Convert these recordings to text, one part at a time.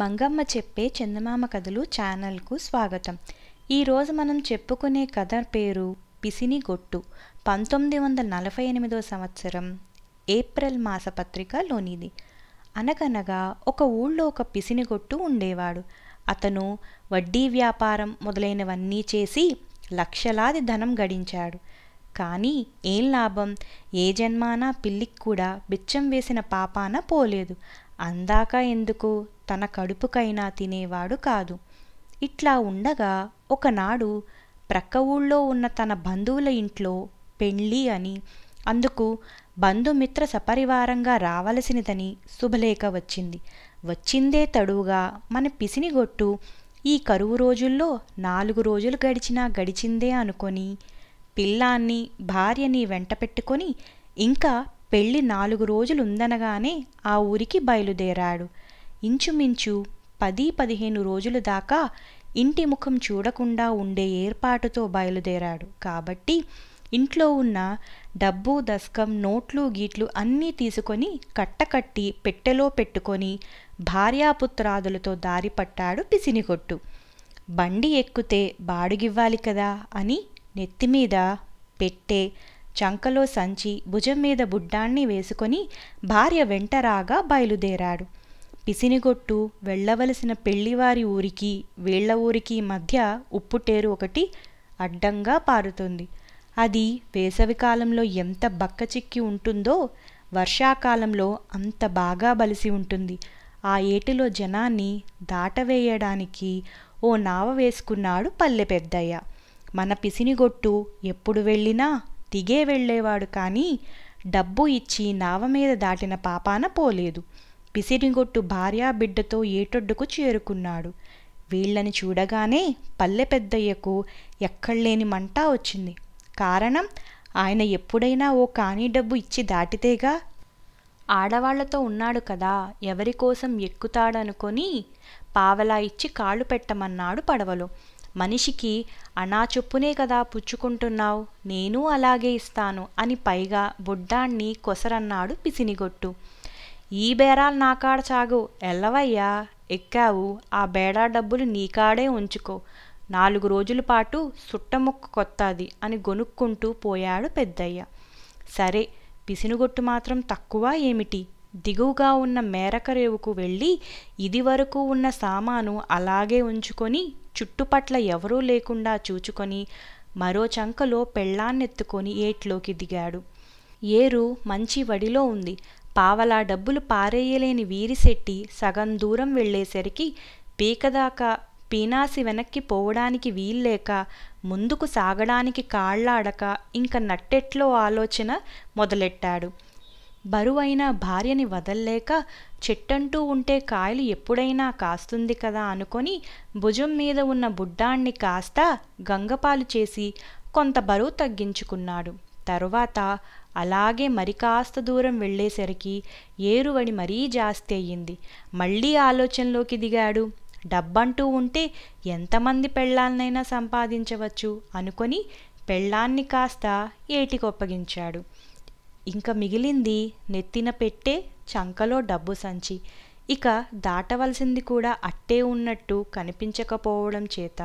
మంగమ్మ చెప్పే చందమామ కథలు ఛానల్కు స్వాగతం ఈరోజు మనం చెప్పుకునే కథ పేరు పిసిని గొట్టు పంతొమ్మిది వందల నలభై ఎనిమిదో సంవత్సరం ఏప్రిల్ మాసపత్రికలోనిది అనగనగా ఒక ఊళ్ళో ఒక పిసినిగొట్టు ఉండేవాడు అతను వడ్డీ వ్యాపారం మొదలైనవన్నీ చేసి లక్షలాది ధనం గడించాడు కానీ ఏం లాభం ఏ జన్మానా పిల్లికి కూడా బిచ్చం వేసిన పాపాన పోలేదు అందాక ఎందుకు తన కడుపుకైనా తినేవాడు కాదు ఇట్లా ఉండగా ఒకనాడు ప్రక్క ఊళ్ళో ఉన్న తన బంధువుల ఇంట్లో పెళ్ళి అని అందుకు బంధుమిత్ర సపరివారంగా రావలసినదని శుభలేఖ వచ్చింది వచ్చిందే తడువుగా మన పిసినిగొట్టు ఈ కరువు రోజుల్లో నాలుగు రోజులు గడిచినా గడిచిందే అనుకొని పిల్లాన్ని భార్యని వెంట పెట్టుకొని ఇంకా పెళ్ళి నాలుగు రోజులుందనగానే ఆ ఊరికి బయలుదేరాడు ఇంచుమించు పది పదిహేను రోజులు దాకా ఇంటి ముఖం చూడకుండా ఉండే ఏర్పాటుతో బయలుదేరాడు కాబట్టి ఇంట్లో ఉన్న డబ్బు దస్కం నోట్లు గీట్లు అన్నీ తీసుకొని కట్టకట్టి పెట్టెలో పెట్టుకొని భార్యాపుత్రాదులతో దారి పట్టాడు పిసినికొట్టు బండి ఎక్కితే బాడుగివ్వాలి కదా అని నెత్తిమీద పెట్టె చంకలో సంచి భుజం మీద బుడ్డాన్ని వేసుకొని భార్య వెంట రాగా బయలుదేరాడు పిసినిగొట్టు వెళ్ళవలసిన పెళ్లివారి ఊరికి వీళ్ల ఊరికి మధ్య ఉప్పుటేరు ఒకటి అడ్డంగా పారుతుంది అది వేసవికాలంలో ఎంత బక్కచిక్కి ఉంటుందో వర్షాకాలంలో అంత బాగా బలిసి ఉంటుంది ఆ ఏటిలో జనాన్ని దాటవేయడానికి ఓ నావ వేసుకున్నాడు పల్లె పెద్దయ్య మన పిసినిగొట్టు ఎప్పుడు వెళ్ళినా దిగే వెళ్ళేవాడు కానీ డబ్బు ఇచ్చి నావ మీద దాటిన పాపాన పోలేదు పిసిరిగొట్టు భార్యా బిడ్డతో ఏటొడ్డుకు చేరుకున్నాడు వీళ్ళని చూడగానే పల్లె పెద్దయ్యకు ఎక్కడలేని మంట వచ్చింది కారణం ఆయన ఎప్పుడైనా ఓ కానీ డబ్బు ఇచ్చి దాటితేగా ఆడవాళ్లతో ఉన్నాడు కదా ఎవరి కోసం ఎక్కుతాడనుకొని పావలా ఇచ్చి కాళ్ళు పెట్టమన్నాడు పడవలో మనిషికి అనా చొప్పునే కదా పుచ్చుకుంటున్నావు నేను అలాగే ఇస్తాను అని పైగా బొడ్డాన్ని కొసరన్నాడు పిసినిగొట్టు ఈ బేరాలు నాకాడ సాగవు ఎల్లవయ్యా ఎక్కావు ఆ బేడా డబ్బులు నీకాడే ఉంచుకో నాలుగు రోజుల పాటు సుట్టముక్క కొత్తది అని గొనుక్కుంటూ పోయాడు పెద్దయ్య సరే పిసినుగొట్టు మాత్రం తక్కువ ఏమిటి దిగువగా ఉన్న మేరకరేవుకు వెళ్ళి ఇదివరకు ఉన్న సామాను అలాగే ఉంచుకొని చుట్టుపట్ల ఎవరూ లేకుండా చూచుకొని మరో చంకలో పెళ్ళాన్నెత్తుకొని ఏట్లోకి దిగాడు ఏరు మంచి వడిలో ఉంది పావలా డబ్బులు పారేయలేని వీరిశెట్టి సగం దూరం వెళ్లేసరికి పీకదాకా పీనాసి వెనక్కి పోవడానికి వీల్లేక ముందుకు సాగడానికి కాళ్లాడక ఇంక నట్టెట్లో ఆలోచన మొదలెట్టాడు బరువైన భార్యని వదల్లేక చెట్టంటూ ఉంటే కాయలు ఎప్పుడైనా కాస్తుంది కదా అనుకొని భుజం మీద ఉన్న బుడ్డాన్ని కాస్త గంగపాలు చేసి కొంత బరువు తగ్గించుకున్నాడు తర్వాత అలాగే మరి కాస్త దూరం వెళ్ళేసరికి ఏరువడి మరీ జాస్తి అయ్యింది మళ్ళీ ఆలోచనలోకి దిగాడు డబ్బంటూ ఉంటే ఎంతమంది పెళ్ళాన్నైనా సంపాదించవచ్చు అనుకొని పెళ్ళాన్ని కాస్త ఏటికొప్పగించాడు ఇంకా మిగిలింది నెత్తిన పెట్టే చంకలో డబ్బు సంచి ఇక దాటవలసింది కూడా అట్టే ఉన్నట్టు కనిపించకపోవడం చేత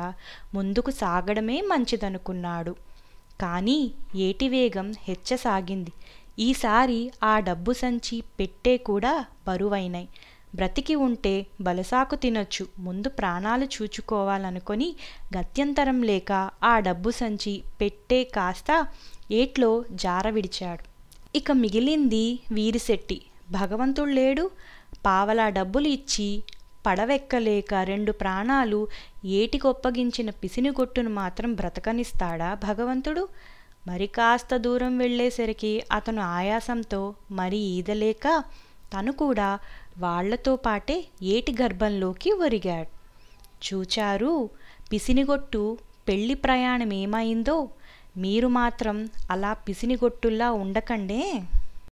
ముందుకు సాగడమే మంచిదనుకున్నాడు కానీ ఏటివేగం హెచ్చసాగింది ఈసారి ఆ డబ్బు సంచి పెట్టే కూడా బరువైనాయి బ్రతికి ఉంటే బలసాకు తినొచ్చు ముందు ప్రాణాలు చూచుకోవాలనుకొని గత్యంతరం లేక ఆ డబ్బు సంచి పెట్టే కాస్త ఏట్లో జారవిడిచాడు ఇక మిగిలింది వీరిశెట్టి భగవంతుడు లేడు పావలా డబ్బులు ఇచ్చి పడవెక్కలేక రెండు ప్రాణాలు ఏటికొప్పగించిన పిసినిగొట్టును మాత్రం బ్రతకనిస్తాడా భగవంతుడు మరి కాస్త దూరం వెళ్ళేసరికి అతను ఆయాసంతో మరి ఈదలేక తను కూడా వాళ్లతో పాటే ఏటి గర్భంలోకి ఒరిగాడు చూచారు పిసినిగొట్టు పెళ్లి ప్రయాణం ఏమైందో మీరు మాత్రం అలా పిసినిగొట్టుల్లా ఉండకండే